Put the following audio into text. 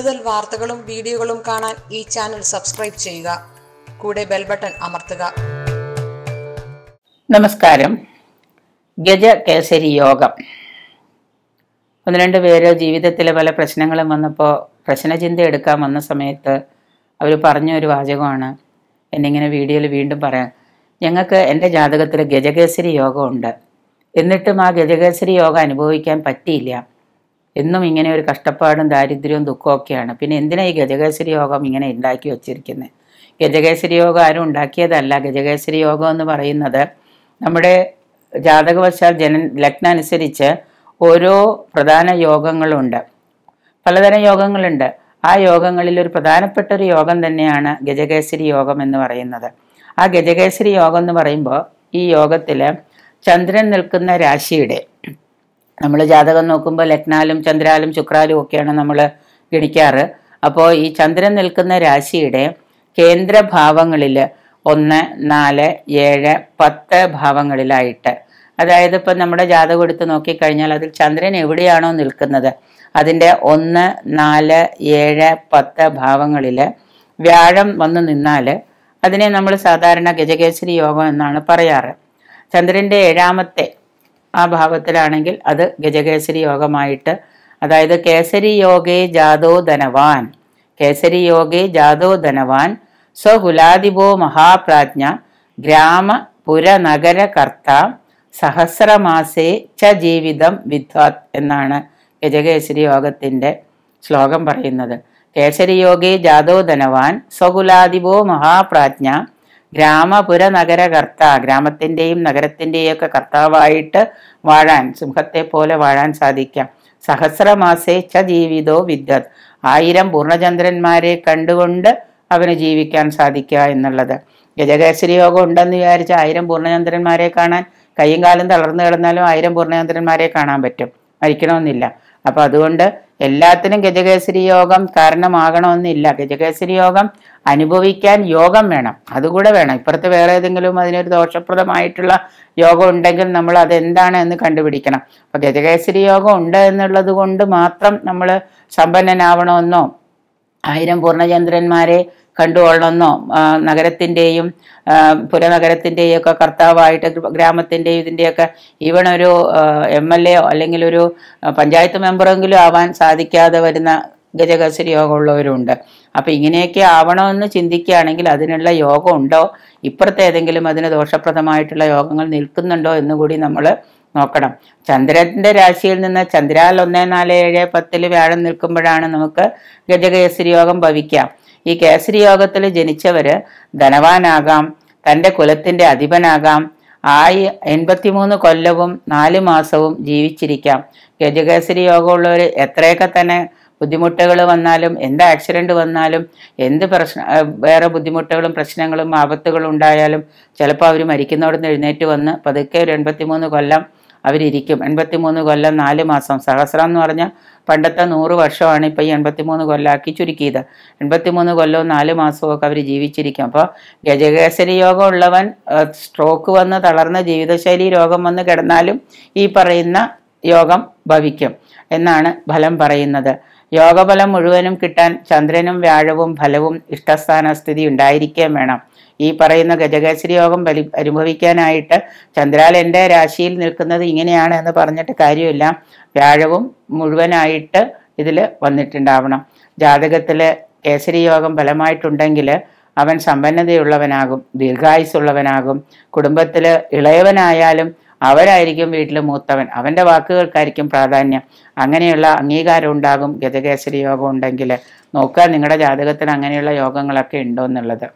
കൂടുതൽ വാർത്തകളും വീഡിയോകളും കാണാൻ ഈ ചാനൽ സബ്സ്ക്രൈബ് ചെയ്യുക കൂടെ ബെൽ ബട്ടൺ അമർത്തുക നമസ്കാരം ഗജ കേസരി യോഗം ഒന്ന് രണ്ട് പേര് ജീവിതത്തിലെ പല പ്രശ്നങ്ങളും വന്നപ്പോൾ പ്രശ്നചിന്ത എടുക്കാൻ വന്ന സമയത്ത് അവർ പറഞ്ഞ ഒരു വാചകമാണ് എന്നിങ്ങനെ വീഡിയോയിൽ വീണ്ടും പറയാം ഞങ്ങൾക്ക് എൻ്റെ ജാതകത്തിൽ ഗജകേസരി യോഗമുണ്ട് എന്നിട്ടും ആ ഗജകേസരി യോഗം അനുഭവിക്കാൻ പറ്റിയില്ല എന്നും ഇങ്ങനെ ഒരു കഷ്ടപ്പാടും ദാരിദ്ര്യവും ദുഃഖമൊക്കെയാണ് പിന്നെ എന്തിനാണ് ഈ ഗജകേസരി യോഗം ഇങ്ങനെ ഉണ്ടാക്കി വച്ചിരിക്കുന്നത് ഗജകേസരി യോഗം ആരും ഉണ്ടാക്കിയതല്ല ഗജകേസരി യോഗം എന്ന് പറയുന്നത് നമ്മുടെ ജാതകവശാൽ ജന ലഗ്ന അനുസരിച്ച് ഓരോ പ്രധാന യോഗങ്ങളുണ്ട് പലതരം യോഗങ്ങളുണ്ട് ആ യോഗങ്ങളിൽ ഒരു പ്രധാനപ്പെട്ട ഒരു യോഗം തന്നെയാണ് ഗജകേസരി യോഗം എന്ന് പറയുന്നത് ആ ഗജകേസരി യോഗം എന്ന് പറയുമ്പോൾ ഈ യോഗത്തിൽ ചന്ദ്രൻ നിൽക്കുന്ന രാശിയുടെ നമ്മൾ ജാതകം നോക്കുമ്പോൾ ലഗ്നാലും ചന്ദ്രാലും ശുക്രാലും ഒക്കെയാണ് നമ്മൾ ഗണിക്കാറ് അപ്പോൾ ഈ ചന്ദ്രൻ നിൽക്കുന്ന രാശിയുടെ കേന്ദ്രഭാവങ്ങളിൽ ഒന്ന് നാല് ഏഴ് പത്ത് ഭാവങ്ങളിലായിട്ട് അതായത് ഇപ്പം നമ്മുടെ ജാതകം എടുത്ത് നോക്കിക്കഴിഞ്ഞാൽ അതിൽ ചന്ദ്രൻ എവിടെയാണോ നിൽക്കുന്നത് അതിൻ്റെ ഒന്ന് നാല് ഏഴ് പത്ത് ഭാവങ്ങളിൽ വ്യാഴം വന്നു നിന്നാൽ അതിനെ നമ്മൾ സാധാരണ ഗജകേസരി യോഗം എന്നാണ് പറയാറ് ചന്ദ്രൻ്റെ ഏഴാമത്തെ ആ ഭാവത്തിലാണെങ്കിൽ അത് ഗജകേസരി യോഗമായിട്ട് അതായത് കേസരി യോഗേ ജാതോ ധനവാൻ കേസരി യോഗേ ജാതോ ധനവാൻ സ്വകുലാധിപോ മഹാപ്രാജ്ഞ ഗ്രാമ പുരനഗര കർത്ത സഹസ്രമാസേ ച ജീവിതം വിദ്വാത് എന്നാണ് ഗജകേസരി യോഗത്തിൻ്റെ ശ്ലോകം പറയുന്നത് കേസരി യോഗേ ജാതോ ധനവാൻ സ്വകുലാധിപോ മഹാപ്രാജ്ഞ ഗ്രാമപുര നഗരകർത്ത ഗ്രാമത്തിൻ്റെയും നഗരത്തിൻ്റെയും ഒക്കെ കർത്താവായിട്ട് വാഴാൻ സിംഹത്തെ പോലെ വാഴാൻ സാധിക്കാം സഹസ്രമാസേ ച ജീവിതോ വിദ്യത് ആയിരം പൂർണ്ണചന്ദ്രന്മാരെ കണ്ടുകൊണ്ട് അവന് ജീവിക്കാൻ സാധിക്കുക എന്നുള്ളത് ഗജകേസരി യോഗം ഉണ്ടെന്ന് വിചാരിച്ച ആയിരം പൂർണ്ണചന്ദ്രന്മാരെ കാണാൻ കൈയും കാലും തളർന്നു കിടന്നാലും ആയിരം പൂർണ്ണചന്ദ്രന്മാരെ കാണാൻ പറ്റും മരിക്കണമെന്നില്ല അപ്പൊ അതുകൊണ്ട് എല്ലാത്തിനും ഗജകേസരി യോഗം കാരണമാകണമെന്നില്ല ഗജകേസരി യോഗം അനുഭവിക്കാൻ യോഗം വേണം അതുകൂടെ വേണം ഇപ്പുറത്ത് വേറെ ഏതെങ്കിലും അതിനൊരു ദോഷപ്രദമായിട്ടുള്ള യോഗം ഉണ്ടെങ്കിൽ നമ്മൾ അതെന്താണ് എന്ന് കണ്ടുപിടിക്കണം അപ്പോൾ ഗജകേസരി യോഗം ഉണ്ട് എന്നുള്ളത് കൊണ്ട് മാത്രം നമ്മൾ സമ്പന്നനാവണമെന്നോ ആയിരം പൂർണ്ണചന്ദ്രന്മാരെ കണ്ടുകൊള്ളുന്നോ നഗരത്തിൻ്റെയും പുരനഗരത്തിൻ്റെയും ഒക്കെ കർത്താവായിട്ട് ഗ്രാമത്തിൻ്റെയും ഇതിൻ്റെയൊക്കെ ഈവൺ ഒരു എം എൽ എ അല്ലെങ്കിൽ ഒരു പഞ്ചായത്ത് മെമ്പറെങ്കിലും ആവാൻ സാധിക്കാതെ വരുന്ന ഗജകസരി യോഗമുള്ളവരുണ്ട് അപ്പം ഇങ്ങനെയൊക്കെ ആവണമെന്ന് ചിന്തിക്കുകയാണെങ്കിൽ അതിനുള്ള യോഗം ഉണ്ടോ ഇപ്പുറത്തെ അതിന് ദോഷപ്രദമായിട്ടുള്ള യോഗങ്ങൾ നിൽക്കുന്നുണ്ടോ എന്നുകൂടി നമ്മൾ നോക്കണം ചന്ദ്രന്റെ രാശിയിൽ നിന്ന് ചന്ദ്രാൽ ഒന്ന് നാല് ഏഴ് പത്തിൽ വ്യാഴം നിൽക്കുമ്പോഴാണ് നമുക്ക് ഗജകേസരി യോഗം ഭവിക്കാം ഈ കേസരി യോഗത്തിൽ ജനിച്ചവര് ധനവാനാകാം തൻ്റെ കുലത്തിൻ്റെ അധിപനാകാം ആയി എൺപത്തിമൂന്ന് കൊല്ലവും നാല് മാസവും ജീവിച്ചിരിക്കാം ഗജകേസരി യോഗമുള്ളവർ എത്രയൊക്കെ തന്നെ ബുദ്ധിമുട്ടുകൾ വന്നാലും എന്ത് ആക്സിഡൻറ്റ് വന്നാലും എന്ത് പ്രശ്ന വേറെ ബുദ്ധിമുട്ടുകളും പ്രശ്നങ്ങളും ആപത്തുകളും ഉണ്ടായാലും ചിലപ്പോൾ അവർ മരിക്കുന്നവിടുന്ന് എഴുന്നേറ്റ് വന്ന് പതുക്കെ ഒരു എൺപത്തിമൂന്ന് കൊല്ലം അവരിരിക്കും എൺപത്തിമൂന്ന് കൊല്ലം നാല് മാസം സഹസ്രം എന്ന് പറഞ്ഞാൽ പണ്ടത്തെ നൂറ് വർഷമാണ് ഇപ്പോൾ ഈ എൺപത്തിമൂന്ന് കൊല്ലമാക്കി ചുരുക്കിയത് എൺപത്തിമൂന്ന് കൊല്ലവും നാല് മാസവും ഒക്കെ അവർ ജീവിച്ചിരിക്കും അപ്പോൾ ഗജകേസരി യോഗം ഉള്ളവൻ സ്ട്രോക്ക് വന്ന് തളർന്ന ജീവിതശൈലി രോഗം വന്ന് കിടന്നാലും ഈ പറയുന്ന യോഗം ഭവിക്കും എന്നാണ് ഫലം പറയുന്നത് യോഗബലം മുഴുവനും കിട്ടാൻ ചന്ദ്രനും വ്യാഴവും ഫലവും ഇഷ്ടസ്ഥാനസ്ഥിതി ഉണ്ടായിരിക്കുകയും വേണം ഈ പറയുന്ന ഗജകേശ്വരി യോഗം ബലി അനുഭവിക്കാനായിട്ട് എൻ്റെ രാശിയിൽ നിൽക്കുന്നത് ഇങ്ങനെയാണ് എന്ന് പറഞ്ഞിട്ട് കാര്യമില്ല വ്യാഴവും മുഴുവനായിട്ട് ഇതിൽ വന്നിട്ടുണ്ടാവണം ജാതകത്തിൽ കേസരി യോഗം ഫലമായിട്ടുണ്ടെങ്കിൽ അവൻ സമ്പന്നതയുള്ളവനാകും ദീർഘായുസുള്ളവനാകും കുടുംബത്തിൽ ഇളയവനായാലും അവരായിരിക്കും വീട്ടിലെ മൂത്തവൻ അവൻ്റെ വാക്കുകൾക്കായിരിക്കും പ്രാധാന്യം അങ്ങനെയുള്ള അംഗീകാരം ഉണ്ടാകും ഗതകേസരി യോഗം ഉണ്ടെങ്കിൽ നോക്കുക നിങ്ങളുടെ ജാതകത്തിൽ അങ്ങനെയുള്ള യോഗങ്ങളൊക്കെ ഉണ്ടോ എന്നുള്ളത്